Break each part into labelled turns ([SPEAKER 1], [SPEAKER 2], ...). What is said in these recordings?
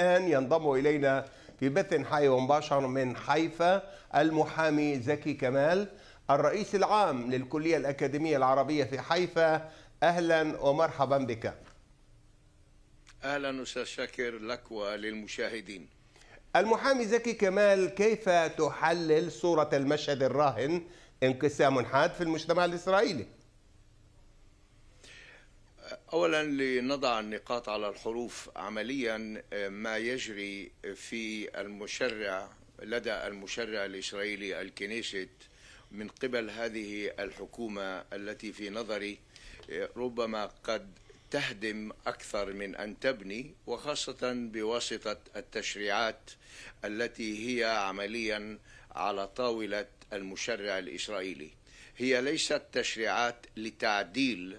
[SPEAKER 1] الآن ينضم إلينا في بث حي ومباشر من حيفا المحامي زكي كمال الرئيس العام للكلية الأكاديمية العربية في حيفا أهلا ومرحبا بك
[SPEAKER 2] أهلا أستاذ شاكر لك وللمشاهدين
[SPEAKER 1] المحامي زكي كمال كيف تحلل صورة المشهد الراهن انقسام حاد في المجتمع الإسرائيلي؟
[SPEAKER 2] أولا لنضع النقاط على الحروف عمليا آه، ما يجري في المشرع لدى المشرع الإسرائيلي الكنيست من قبل هذه الحكومة التي في نظري آه، ربما قد تهدم أكثر من أن تبني وخاصة بواسطة التشريعات التي هي عمليا على طاولة المشرع الإسرائيلي هي ليست تشريعات لتعديل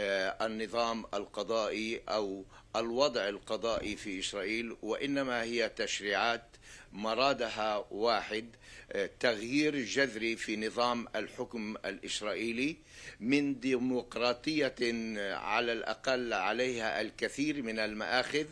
[SPEAKER 2] آه، النظام القضائي او الوضع القضائي في اسرائيل وانما هي تشريعات مرادها واحد آه، تغيير جذري في نظام الحكم الاسرائيلي من ديمقراطيه آه، على الاقل عليها الكثير من المآخذ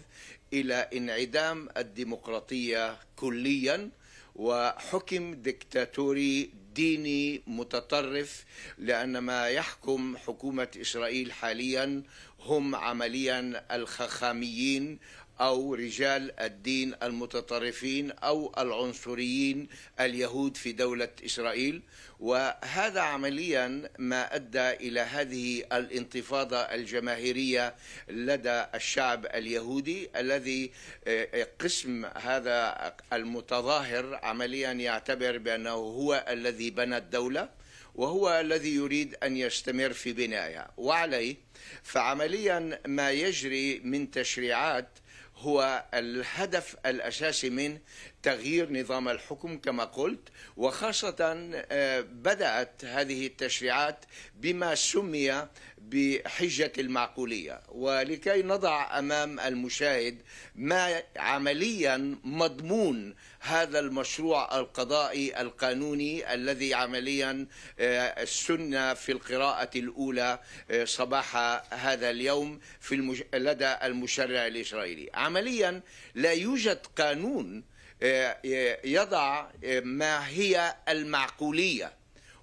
[SPEAKER 2] الى انعدام الديمقراطيه كليا وحكم دكتاتوري ديني متطرف لأن ما يحكم حكومة إسرائيل حاليا هم عمليا الخخاميين أو رجال الدين المتطرفين أو العنصريين اليهود في دولة إسرائيل وهذا عمليا ما أدى إلى هذه الانتفاضة الجماهيرية لدى الشعب اليهودي الذي آه، قسم هذا المتظاهر عمليا يعتبر بأنه هو الذي بنى الدولة وهو الذي يريد أن يستمر في بنائها وعليه فعمليا ما يجري من تشريعات هو الهدف الأساسي من تغيير نظام الحكم كما قلت وخاصة آه، بدأت هذه التشريعات بما سمي بحجة المعقولية ولكي نضع أمام المشاهد ما عمليا مضمون هذا المشروع القضائي القانوني الذي عمليا آه، السنة في القراءة الأولى آه، صباح هذا اليوم في المج... لدى المشرع الإسرائيلي عمليا لا يوجد قانون آه، آه، يضع آه، ما هي المعقوليه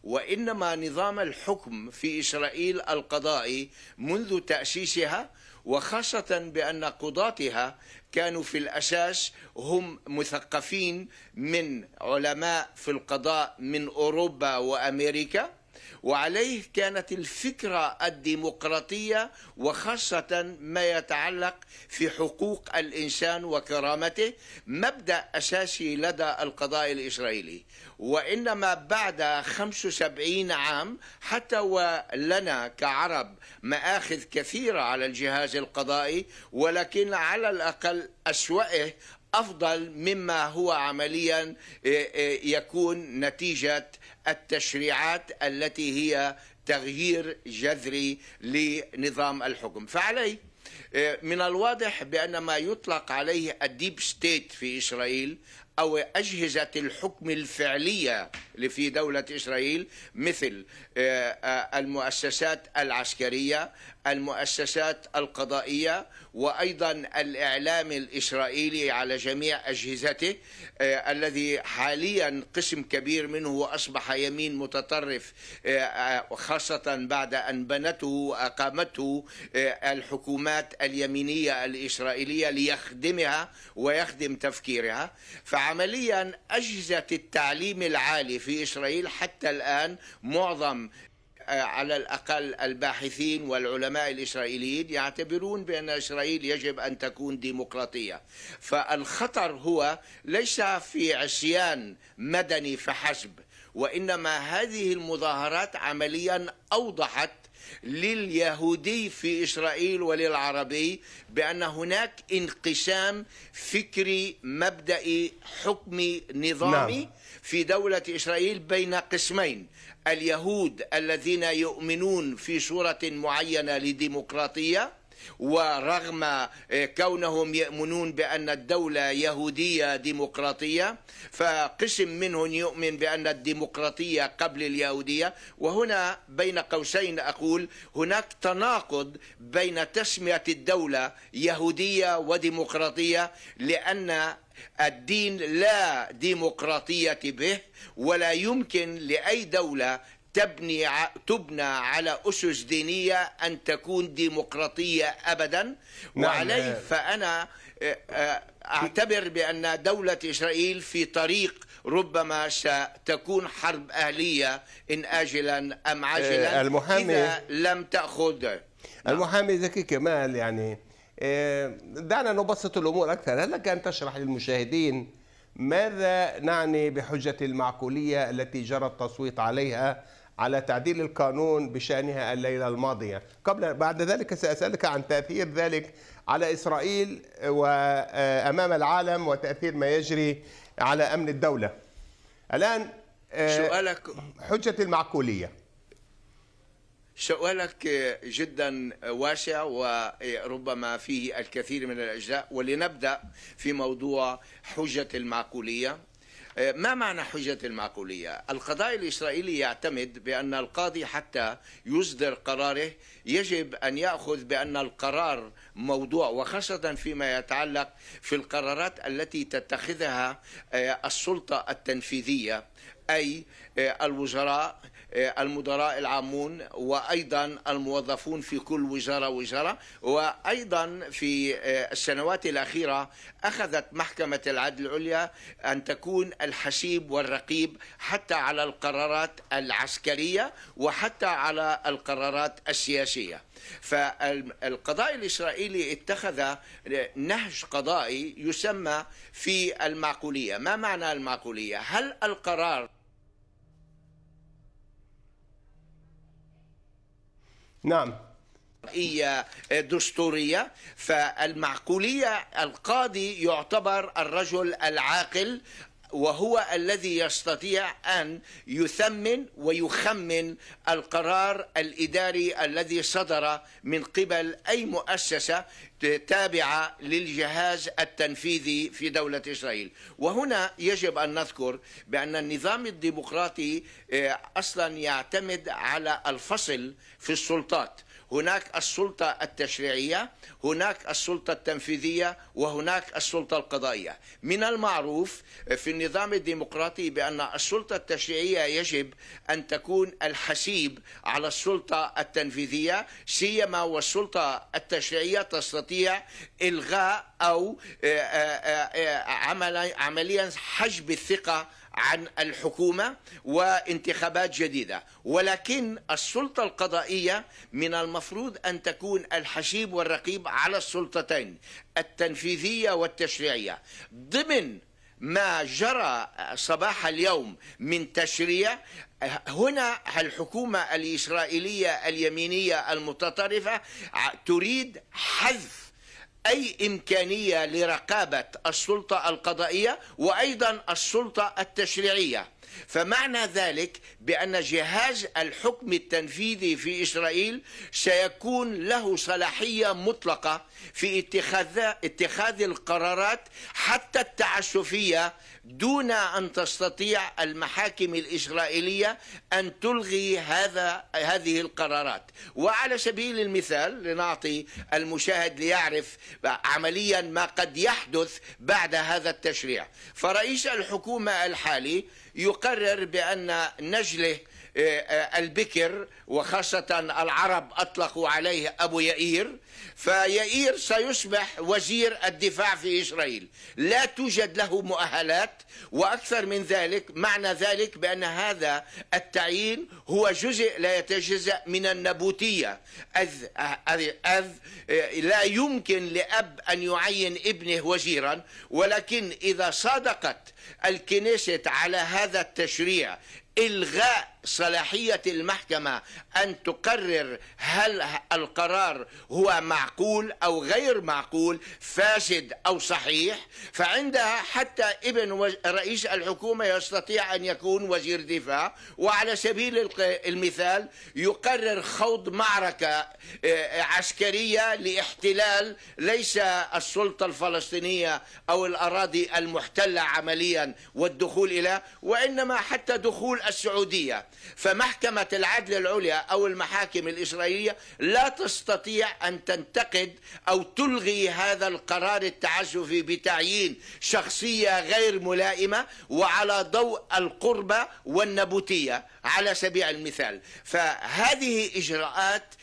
[SPEAKER 2] وانما نظام الحكم في اسرائيل القضائي منذ تاسيسها وخاصه بان قضاتها كانوا في الاساس هم مثقفين من علماء في القضاء من اوروبا وامريكا وعليه كانت الفكرة الديمقراطية وخاصة ما يتعلق في حقوق الإنسان وكرامته مبدأ أساسي لدى القضاء الإسرائيلي وإنما بعد 75 عام حتى ولنا كعرب مآخذ كثيرة على الجهاز القضائي ولكن على الأقل أسوأه افضل مما هو عمليا إيه، إيه، يكون نتيجه التشريعات التي هي تغيير جذري لنظام الحكم فعليه آه، من الواضح بأن ما يطلق عليه الديب ستيت في إسرائيل أو أجهزة الحكم الفعلية في دولة إسرائيل مثل آه، آه، المؤسسات العسكرية المؤسسات القضائية وأيضا الإعلام الإسرائيلي على جميع أجهزته آه، الذي حاليا قسم كبير منه أصبح يمين متطرف خاصة بعد أن بنته وأقامته الحكومات اليمينية الإسرائيلية ليخدمها ويخدم تفكيرها فعمليا أجهزة التعليم العالي في إسرائيل حتى الآن معظم آه، على الأقل الباحثين والعلماء الإسرائيليين يعتبرون بأن إسرائيل يجب أن تكون ديمقراطية فالخطر هو ليس في عصيان مدني فحسب وإنما هذه المظاهرات عمليا أوضحت لليهودي في اسرائيل وللعربي بان هناك انقسام فكري مبدئي حكمي نظامي نعم. في دوله اسرائيل بين قسمين اليهود الذين يؤمنون في صوره معينه لديمقراطيه ورغم آه، كونهم يؤمنون بأن الدولة يهودية ديمقراطية فقسم منهم يؤمن بأن الديمقراطية قبل اليهودية وهنا بين قوسين أقول هناك تناقض بين تسمية الدولة يهودية وديمقراطية لأن الدين لا ديمقراطية به ولا يمكن لأي دولة تبني تبنى على أسس دينية أن تكون ديمقراطية أبدا نعم. وعليه فأنا آه، آه، أعتبر بأن دولة إسرائيل في طريق ربما ستكون حرب أهلية إن آجلا أم آه، عاجلا إذا لم تأخذ
[SPEAKER 1] المحامي زكي كمال يعني دعنا نبسط الأمور أكثر هل لك أن تشرح للمشاهدين ماذا نعني بحجة المعقولية التي جرى التصويت عليها على تعديل القانون بشأنها الليلة الماضية قبل بعد ذلك سأسألك عن تأثير ذلك على إسرائيل وأمام العالم وتأثير ما يجري على أمن الدولة الآن آه، سؤالك حجة المعقولية
[SPEAKER 2] سؤالك جدا واسع وربما فيه الكثير من الأجزاء ولنبدأ في موضوع حجة المعقولية آه، ما معنى حجة المعقولية؟ القضاء الإسرائيلي يعتمد بأن القاضي حتى يصدر قراره يجب أن يأخذ بأن القرار موضوع وخاصة فيما يتعلق في القرارات التي تتخذها آه، السلطة التنفيذية أي آه، الوزراء آه، المدراء العامون وأيضا الموظفون في كل وزارة وزارة وأيضا في آه، السنوات الأخيرة أخذت محكمة العدل العليا أن تكون الحسيب والرقيب حتى على القرارات العسكرية وحتى على القرارات السياسية فالقضاء الإسرائيلي اتخذ نهج قضائي يسمى في المعقولية ما معنى المعقولية؟ هل القرار نعم هي دستورية فالمعقولية القاضي يعتبر الرجل العاقل وهو الذي يستطيع ان يثمن ويخمن القرار الاداري الذي صدر من قبل اي مؤسسه تابعه للجهاز التنفيذي في دوله اسرائيل، وهنا يجب ان نذكر بان النظام الديمقراطي آه، اصلا يعتمد على الفصل في السلطات. هناك السلطة التشريعية هناك السلطة التنفيذية وهناك السلطة القضائية من المعروف في النظام الديمقراطي بأن السلطة التشريعية يجب أن تكون الحسيب على السلطة التنفيذية سيما والسلطة التشريعية تستطيع إلغاء أو آه، آه، آه، عمليا حجب الثقة عن الحكومة وانتخابات جديدة ولكن السلطة القضائية من المفروض أن تكون الحشيب والرقيب على السلطتين التنفيذية والتشريعية ضمن ما جرى صباح اليوم من تشريع هنا الحكومة الإسرائيلية اليمينية المتطرفة تريد حذف أي إمكانية لرقابة السلطة القضائية وأيضا السلطة التشريعية فمعنى ذلك بأن جهاز الحكم التنفيذي في إسرائيل سيكون له صلاحية مطلقة في اتخاذ, اتخاذ القرارات حتى التعسفية دون أن تستطيع المحاكم الإسرائيلية أن تلغي هذا هذه القرارات وعلى سبيل المثال لنعطي المشاهد ليعرف عمليا ما قد يحدث بعد هذا التشريع فرئيس الحكومة الحالي يقرر بأن نجله إيه، آه، البكر وخاصة العرب أطلقوا عليه أبو يئير فيئير سيصبح وزير الدفاع في إسرائيل لا توجد له مؤهلات وأكثر من ذلك معنى ذلك بأن هذا التعيين هو جزء لا يتجزأ من النبوتية أذ, أذ, أذ إيه، لا يمكن لأب أن يعين ابنه وزيرا ولكن إذا صادقت الكنيسة على هذا التشريع إلغاء صلاحية المحكمة أن تقرر هل القرار هو معقول أو غير معقول فاسد أو صحيح فعندها حتى ابن رئيس الحكومة يستطيع أن يكون وزير دفاع وعلى سبيل المثال يقرر خوض معركة آه، عسكرية لاحتلال ليس السلطة الفلسطينية أو الأراضي المحتلة عمليا والدخول إلى وإنما حتى دخول السعودية فمحكمة العدل العليا أو المحاكم الإسرائيلية لا تستطيع أن تنتقد أو تلغي هذا القرار التعسفي بتعيين شخصية غير ملائمة وعلى ضوء القربة والنبوتية على سبيل المثال فهذه إجراءات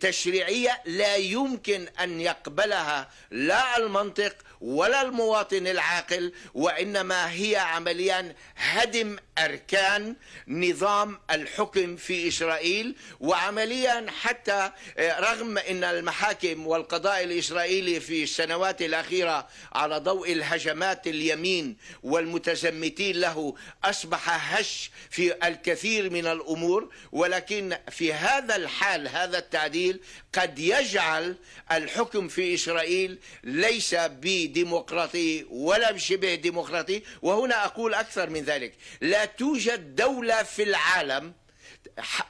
[SPEAKER 2] تشريعية لا يمكن أن يقبلها لا المنطق ولا المواطن العاقل وإنما هي عمليا هدم أركان نظام الحكم في إسرائيل وعمليا حتى آه، رغم أن المحاكم والقضاء الإسرائيلي في السنوات الأخيرة على ضوء الهجمات اليمين والمتزمتين له أصبح هش في الكثير من الأمور ولكن في هذا الحال هذا التعديل قد يجعل الحكم في إسرائيل ليس بي ديمقراطي ولا شبه ديمقراطي وهنا أقول أكثر من ذلك لا توجد دولة في العالم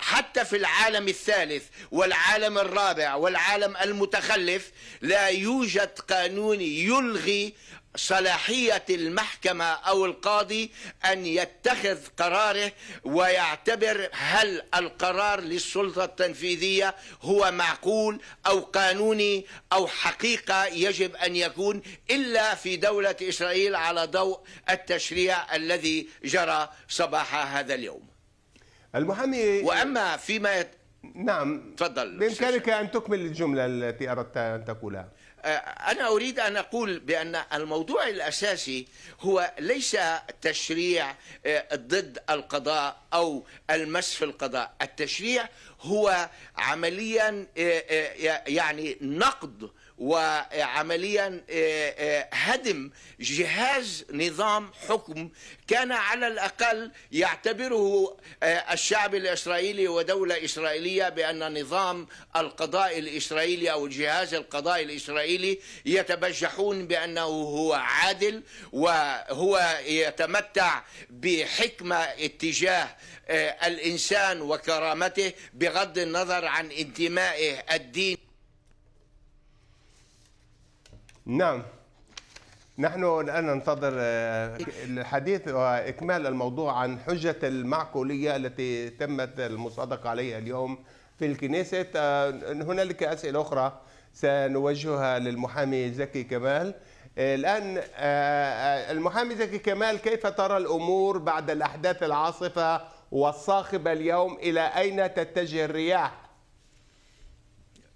[SPEAKER 2] حتى في العالم الثالث والعالم الرابع والعالم المتخلف لا يوجد قانون يلغي صلاحية المحكمة أو القاضي أن يتخذ قراره ويعتبر هل القرار للسلطة التنفيذية هو معقول أو قانوني أو حقيقة يجب أن يكون إلا في دولة إسرائيل على ضوء التشريع الذي جرى صباح هذا اليوم
[SPEAKER 1] المحامي وأما فيما يت... نعم تفضل بإمكانك أن تكمل الجملة التي أردت أن تقولها
[SPEAKER 2] آه، أنا أريد أن أقول بأن الموضوع الأساسي هو ليس تشريع آه، ضد القضاء أو المس في القضاء التشريع هو عمليا آه، يعني نقد وعمليا آه، آه، هدم جهاز نظام حكم كان على الاقل يعتبره آه، الشعب الاسرائيلي ودوله اسرائيليه بان نظام القضاء الاسرائيلي او الجهاز القضاء الاسرائيلي يتبجحون بانه هو عادل وهو يتمتع بحكمه اتجاه الانسان وكرامته بغض النظر عن انتمائه الديني
[SPEAKER 1] نعم نحن الآن ننتظر آه، الحديث وإكمال الموضوع عن حجة المعقولية التي تمت المصادقة عليها اليوم في الكنيسة آه، هنالك أسئلة أخرى سنوجهها للمحامي زكي كمال آه، الآن المحامي زكي كمال كيف ترى الأمور بعد الأحداث العاصفة والصاخبة اليوم إلى أين تتجه الرياح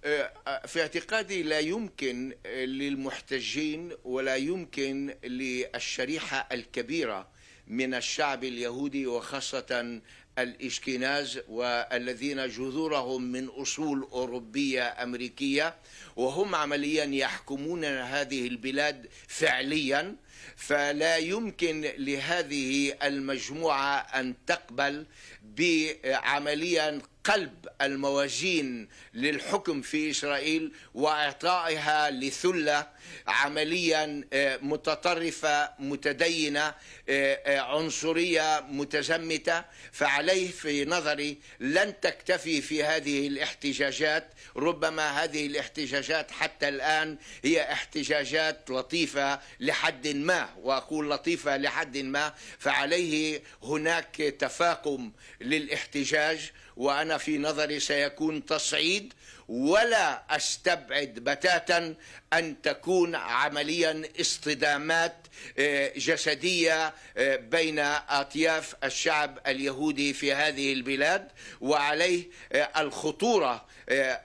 [SPEAKER 2] آه، آه، في اعتقادي لا يمكن آه، للمحتجين ولا يمكن للشريحة الكبيرة من الشعب اليهودي وخاصة الإشكيناز والذين جذورهم من أصول أوروبية أمريكية وهم عمليا يحكمون هذه البلاد فعليا فلا يمكن لهذه المجموعة أن تقبل بعمليا قلب الموازين للحكم في اسرائيل واعطائها لثله عمليا آه، متطرفه متدينه آه، آه، عنصريه متزمته فعليه في نظري لن تكتفي في هذه الاحتجاجات ربما هذه الاحتجاجات حتى الان هي احتجاجات لطيفه لحد ما واقول لطيفه لحد ما فعليه هناك تفاقم للاحتجاج وأنا في نظري سيكون تصعيد ولا استبعد بتاتا ان تكون عمليا اصطدامات آه، جسديه آه، بين اطياف الشعب اليهودي في هذه البلاد وعليه آه، الخطوره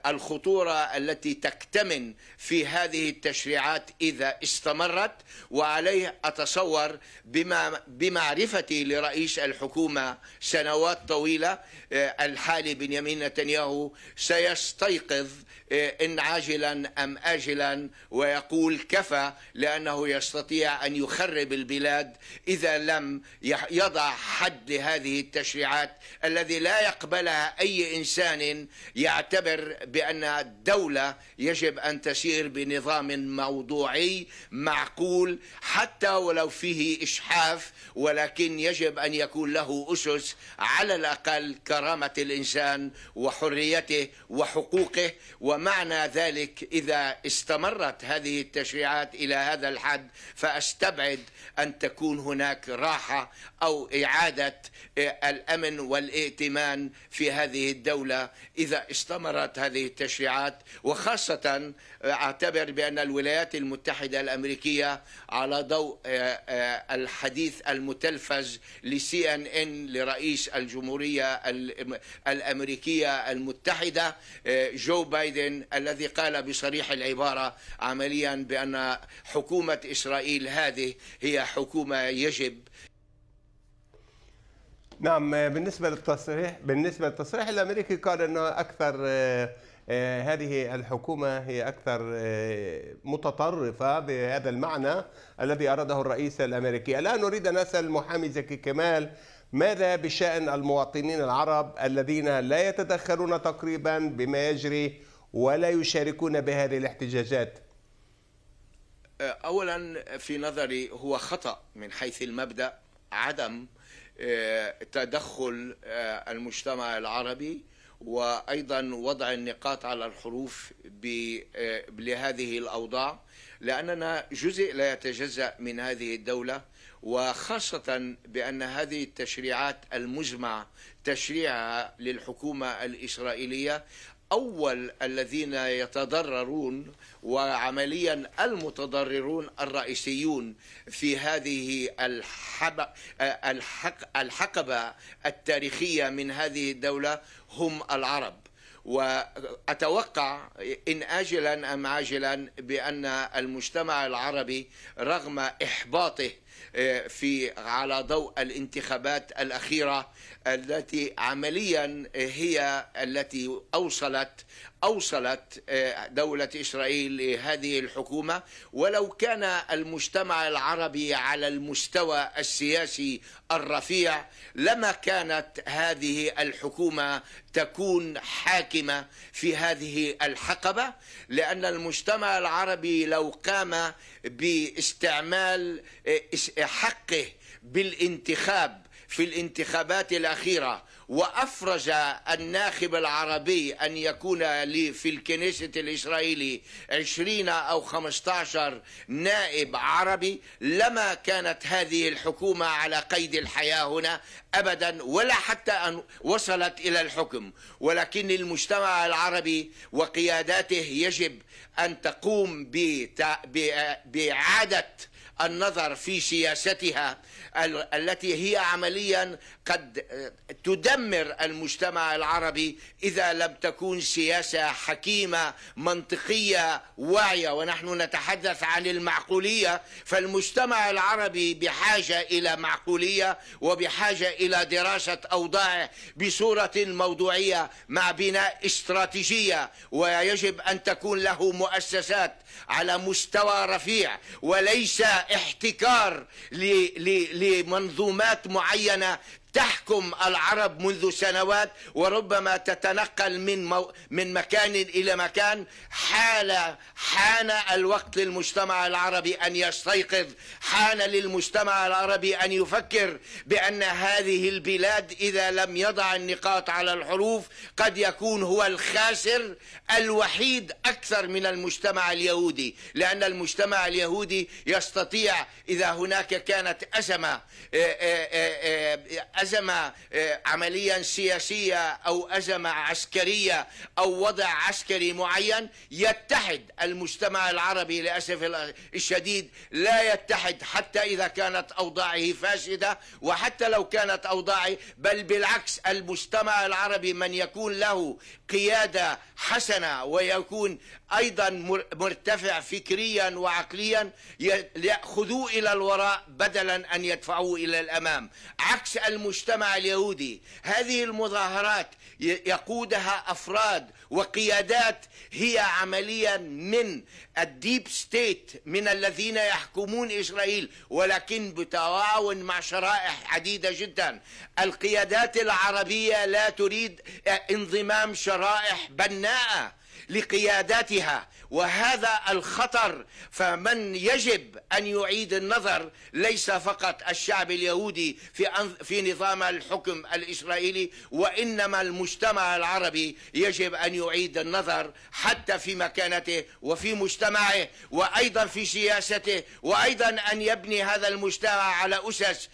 [SPEAKER 2] الخطوره التي تكتمن في هذه التشريعات اذا استمرت وعليه اتصور بما بمعرفتي لرئيس الحكومه سنوات طويله الحالي بنيامين نتنياهو سيستيقظ ييقظ إيه، إن عاجلا أم آجلا ويقول كفى لأنه يستطيع أن يخرب البلاد إذا لم يضع حد لهذه التشريعات الذي لا يقبلها أي إنسان يعتبر بأن الدولة يجب أن تسير بنظام موضوعي معقول حتى ولو فيه إشحاف ولكن يجب أن يكون له أسس على الأقل كرامة الإنسان وحريته وحقوقه حقه ومعنى ذلك إذا استمرت هذه التشريعات إلى هذا الحد فأستبعد أن تكون هناك راحة أو إعادة آه، الأمن والائتمان في هذه الدولة إذا استمرت هذه التشريعات وخاصة آه، أعتبر بأن الولايات المتحدة الأمريكية على ضوء آه، الحديث المتلفز لسي ان ان لرئيس الجمهورية الأمريكية المتحدة جو جو بايدن الذي قال بصريح العبارة عمليا بأن حكومة إسرائيل هذه هي حكومة يجب
[SPEAKER 1] نعم بالنسبة للتصريح بالنسبة للتصريح الأمريكي قال أنه أكثر آه، آه، هذه الحكومة هي أكثر آه، متطرفة بهذا المعنى الذي أراده الرئيس الأمريكي الآن نريد أن أسأل محامي زكي كمال ماذا بشأن المواطنين العرب الذين لا يتدخلون تقريبا بما يجري ولا يشاركون بهذه الاحتجاجات؟
[SPEAKER 2] أه، أولا في نظري هو خطأ من حيث المبدأ عدم أه، تدخل أه، المجتمع العربي وايضا وضع النقاط على الحروف آه، لهذه الاوضاع لاننا جزء لا يتجزا من هذه الدوله وخاصه بان هذه التشريعات المزمع تشريعها للحكومه الاسرائيليه أول الذين يتضررون وعمليا المتضررون الرئيسيون في هذه الحقبة التاريخية من هذه الدولة هم العرب واتوقع ان اجلا ام عاجلا بان المجتمع العربي رغم احباطه آه، في على ضوء الانتخابات الأخيرة التي عمليا هي التي أوصلت أوصلت آه، دولة إسرائيل هذه الحكومة ولو كان المجتمع العربي على المستوى السياسي الرفيع لما كانت هذه الحكومة تكون حاكمة في هذه الحقبة لأن المجتمع العربي لو قام باستعمال آه، حقه بالانتخاب في الانتخابات الأخيرة وأفرج الناخب العربي أن يكون لي في الكنيسة الإسرائيلي 20 أو 15 نائب عربي لما كانت هذه الحكومة على قيد الحياة هنا أبدا ولا حتى أن وصلت إلى الحكم ولكن المجتمع العربي وقياداته يجب أن تقوم بإعادة النظر في سياستها التي هي عمليا قد آه، تدمر المجتمع العربي اذا لم تكون سياسه حكيمه منطقيه واعيه ونحن نتحدث عن المعقوليه فالمجتمع العربي بحاجه الى معقوليه وبحاجه الى دراسه اوضاعه بصوره موضوعيه مع بناء استراتيجيه ويجب ان تكون له مؤسسات على مستوى رفيع وليس احتكار لمنظومات معينه تحكم العرب منذ سنوات وربما تتنقل من مو من مكان الى مكان حال حان الوقت للمجتمع العربي ان يستيقظ حان للمجتمع العربي ان يفكر بان هذه البلاد اذا لم يضع النقاط على الحروف قد يكون هو الخاسر الوحيد اكثر من المجتمع اليهودي لان المجتمع اليهودي يستطيع اذا هناك كانت ازمه أزمة آه، عمليا سياسية أو أزمة عسكرية أو وضع عسكري معين يتحد المجتمع العربي للأسف الشديد لا يتحد حتى إذا كانت أوضاعه فاسدة وحتى لو كانت أوضاعه بل بالعكس المجتمع العربي من يكون له قيادة حسنة ويكون أيضا مرتفع فكريا وعقليا يأخذوه إلى الوراء بدلا أن يدفعوه إلى الأمام عكس المجتمع اليهودي هذه المظاهرات يقودها أفراد وقيادات هي عمليا من الديب ستيت من الذين يحكمون إسرائيل ولكن بتعاون مع شرائح عديدة جدا القيادات العربية لا تريد آه، انضمام شرائح بناءة لقياداتها وهذا الخطر فمن يجب ان يعيد النظر ليس فقط الشعب اليهودي في في نظام الحكم الاسرائيلي وانما المجتمع العربي يجب ان يعيد النظر حتى في مكانته وفي مجتمعه وايضا في سياسته وايضا ان يبني هذا المجتمع على اسس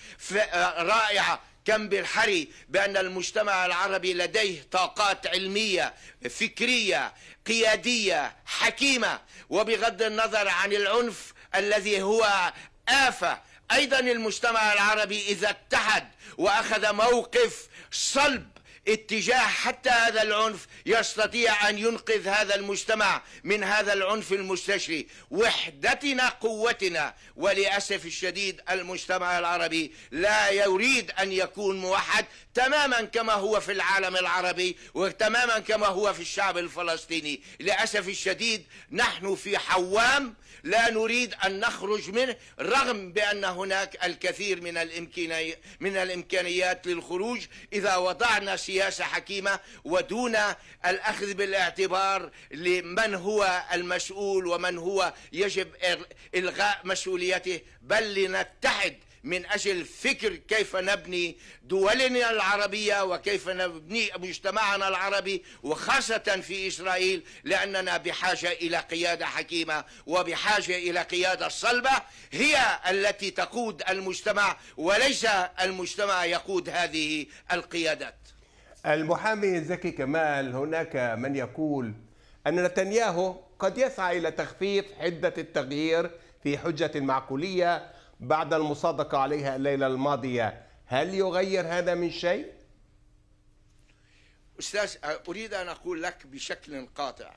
[SPEAKER 2] رائعه كم بالحري بأن المجتمع العربي لديه طاقات علمية فكرية قيادية حكيمة وبغض النظر عن العنف الذي هو آفة أيضا المجتمع العربي إذا اتحد وأخذ موقف صلب اتجاه حتى هذا العنف يستطيع أن ينقذ هذا المجتمع من هذا العنف المستشري وحدتنا قوتنا وللأسف الشديد المجتمع العربي لا يريد أن يكون موحد تماما كما هو في العالم العربي وتماما كما هو في الشعب الفلسطيني للأسف الشديد نحن في حوام لا نريد أن نخرج منه رغم بأن هناك الكثير من الإمكانيات من الإمكانيات للخروج إذا وضعنا سياسة سياسة حكيمة ودون الأخذ بالاعتبار لمن هو المسؤول ومن هو يجب إلغاء مسؤوليته بل لنتحد من أجل فكر كيف نبني دولنا العربية وكيف نبني مجتمعنا العربي وخاصة في إسرائيل لأننا بحاجة إلى قيادة حكيمة وبحاجة إلى قيادة صلبة هي التي تقود المجتمع وليس المجتمع يقود هذه القيادات
[SPEAKER 1] المحامي زكي كمال هناك من يقول أن نتنياهو قد يسعى إلى تخفيف حدة التغيير في حجة المعقولية بعد المصادقة عليها الليلة الماضية هل يغير هذا من شيء؟
[SPEAKER 2] أستاذ أريد أن أقول لك بشكل قاطع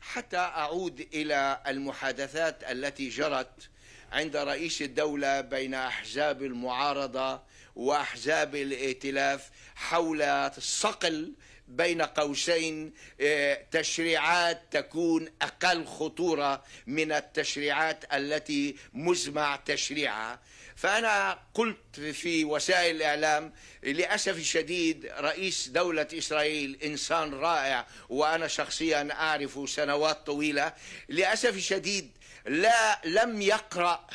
[SPEAKER 2] حتى أعود إلى المحادثات التي جرت عند رئيس الدولة بين أحزاب المعارضة وأحزاب الائتلاف حول صقل بين قوسين آه، تشريعات تكون اقل خطوره من التشريعات التي مزمع تشريعها فانا قلت في وسائل الاعلام للاسف الشديد رئيس دوله اسرائيل انسان رائع وانا شخصيا اعرفه سنوات طويله للاسف الشديد لا لم يقرأ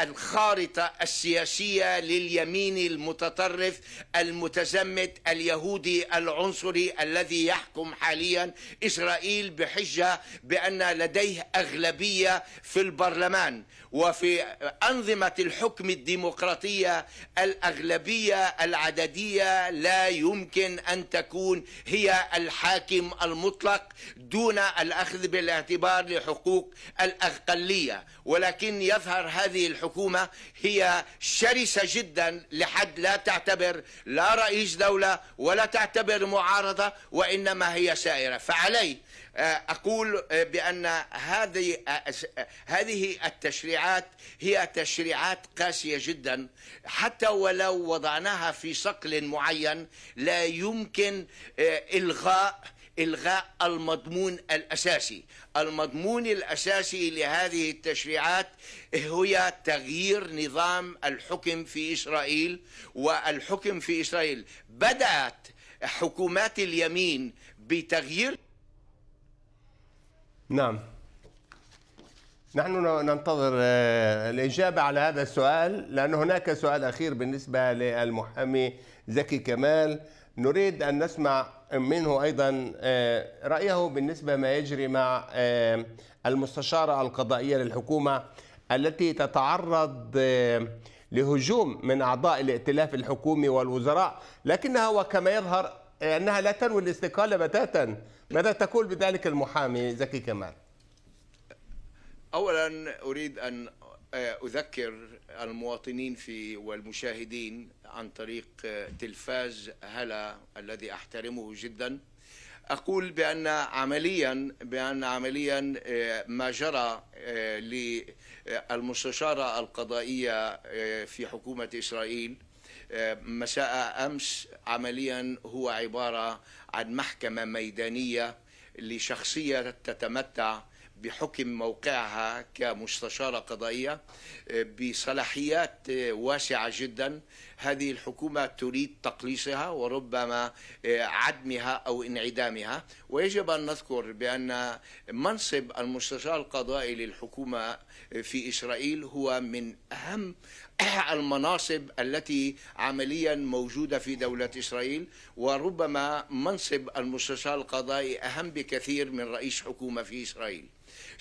[SPEAKER 2] الخارطة السياسية لليمين المتطرف المتزمت اليهودي العنصري الذي يحكم حاليا إسرائيل بحجة بأن لديه أغلبية في البرلمان وفي أنظمة الحكم الديمقراطية الأغلبية العددية لا يمكن أن تكون هي الحاكم المطلق دون الأخذ بالاعتبار لحقوق الأقلية ولكن يظهر هذه الحكم الحكومة هي شرسة جدا لحد لا تعتبر لا رئيس دولة ولا تعتبر معارضة وإنما هي سائرة فعلي آه، أقول آه، بأن هذه آه، هذه التشريعات هي تشريعات قاسية جدا حتى ولو وضعناها في صقل معين لا يمكن إلغاء إلغاء المضمون الأساسي المضمون الأساسي لهذه التشريعات هي تغيير نظام الحكم في إسرائيل والحكم في إسرائيل بدأت حكومات اليمين بتغيير
[SPEAKER 1] نعم نحن ننتظر آه، الإجابة على هذا السؤال لأن هناك سؤال أخير بالنسبة للمحامي زكي كمال نريد أن نسمع منه أيضا آه، رأيه بالنسبة ما يجري مع آه، المستشارة القضائية للحكومة التي تتعرض آه، لهجوم من أعضاء الائتلاف الحكومي والوزراء لكنها وكما يظهر أنها لا تنوي الاستقالة بتاتا ماذا تقول بذلك المحامي زكي كمال؟
[SPEAKER 2] أولا أريد أن أذكر المواطنين في والمشاهدين عن طريق تلفاز هلا الذي احترمه جدا اقول بان عمليا بان عمليا آه، ما جرى آه، للمستشاره القضائيه آه، في حكومه اسرائيل مساء امس عمليا هو عباره عن محكمه ميدانيه لشخصيه تتمتع بحكم موقعها كمستشارة قضائية آه، بصلاحيات آه، واسعة جدا هذه الحكومة تريد تقليصها وربما آه، عدمها أو انعدامها ويجب أن نذكر بأن منصب المستشار القضائي للحكومة في إسرائيل هو من أهم المناصب التي عمليا موجودة في دولة إسرائيل وربما منصب المستشار القضائي أهم بكثير من رئيس حكومة في إسرائيل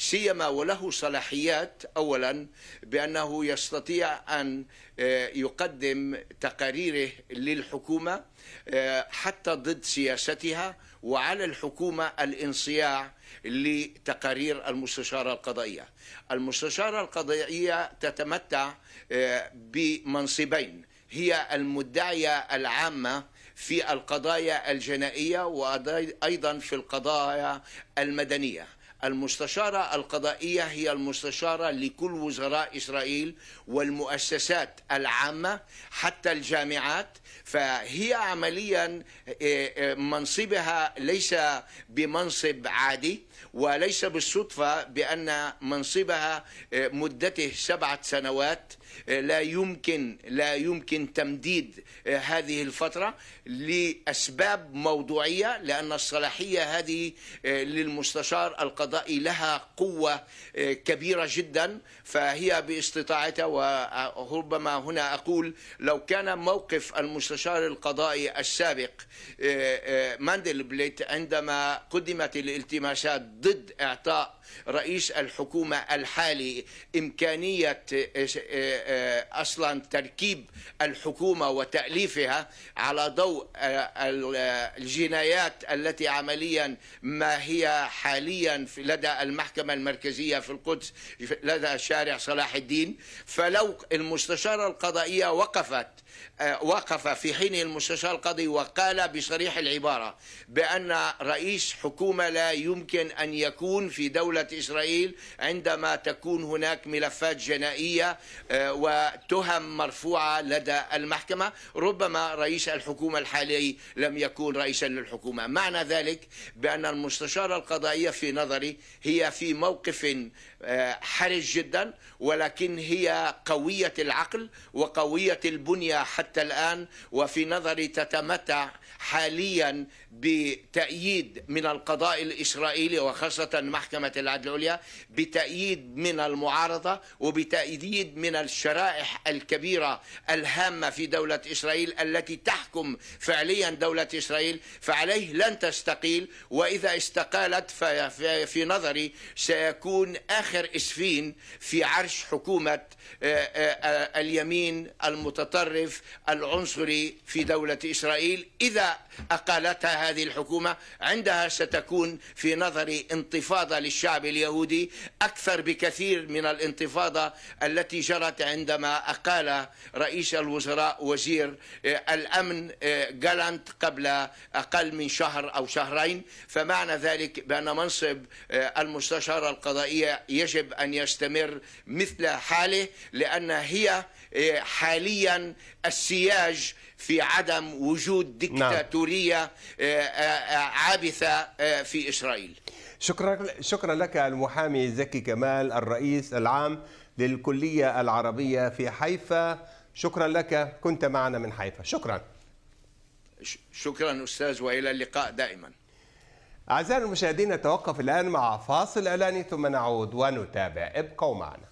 [SPEAKER 2] سيما وله صلاحيات أولا بأنه يستطيع أن آه، يقدم تقاريره للحكومة آه، حتى ضد سياستها وعلى الحكومة الانصياع لتقارير المستشارة القضائية المستشارة القضائية تتمتع آه، بمنصبين هي المدعية العامة في القضايا الجنائية وأيضا في القضايا المدنية المستشارة القضائية هي المستشارة لكل وزراء إسرائيل والمؤسسات العامة حتى الجامعات فهي عمليا آه، آه، منصبها ليس بمنصب عادي وليس بالصدفة بأن منصبها آه، مدته سبعة سنوات آه، لا يمكن لا يمكن تمديد آه، هذه الفترة لأسباب موضوعية لأن الصلاحية هذه آه، للمستشار القضائي لها قوة كبيرة جدا فهي باستطاعته وربما هنا أقول لو كان موقف المستشار القضائي السابق ماندلبليت عندما قدمت الالتماسات ضد إعطاء رئيس الحكومة الحالي إمكانية آه، اصلا تركيب الحكومه وتاليفها على ضوء آه، آه، الجنايات التي عمليا ما هي حاليا لدى المحكمه المركزيه في القدس لدى شارع صلاح الدين فلو المستشاره القضائيه وقفت آه، وقف في حين المستشار القاضي وقال بصريح العبارة بأن رئيس حكومة لا يمكن أن يكون في دولة إسرائيل عندما تكون هناك ملفات جنائية آه، وتهم مرفوعة لدى المحكمة ربما رئيس الحكومة الحالي لم يكون رئيسا للحكومة معنى ذلك بأن المستشارة القضائية في نظري هي في موقف آه، حرج جدا ولكن هي قوية العقل وقوية البنية حتى الآن وفي نظري تتمتع حاليا بتأييد من القضاء الإسرائيلي وخاصة محكمة العدل العليا بتأييد من المعارضة وبتأييد من الشرائح الكبيرة الهامة في دولة إسرائيل التي تحكم فعليا دولة إسرائيل فعليه لن تستقيل وإذا استقالت في نظري سيكون آخر إسفين في عرش حكومة آه، آه، آه، اليمين المتطرف العنف العنصري في دولة إسرائيل إذا أقالتها هذه الحكومة عندها ستكون في نظري انتفاضة للشعب اليهودي أكثر بكثير من الانتفاضة التي جرت عندما أقال رئيس الوزراء وزير آه، الأمن آه، جالانت قبل أقل من شهر أو شهرين فمعنى ذلك بأن منصب آه، المستشارة القضائية يجب أن يستمر مثل حاله لأن هي إيه، حاليا السياج في عدم وجود نعم. ديكتاتوريه إيه، إيه، عابثه في اسرائيل
[SPEAKER 1] شكرا شكرا لك المحامي زكي كمال الرئيس العام للكليه العربيه في حيفا شكرا لك كنت معنا من حيفا شكرا
[SPEAKER 2] شكرا استاذ والى اللقاء دائما
[SPEAKER 1] أعزائي المشاهدين نتوقف الآن مع فاصل إعلاني ثم نعود ونتابع ابقوا معنا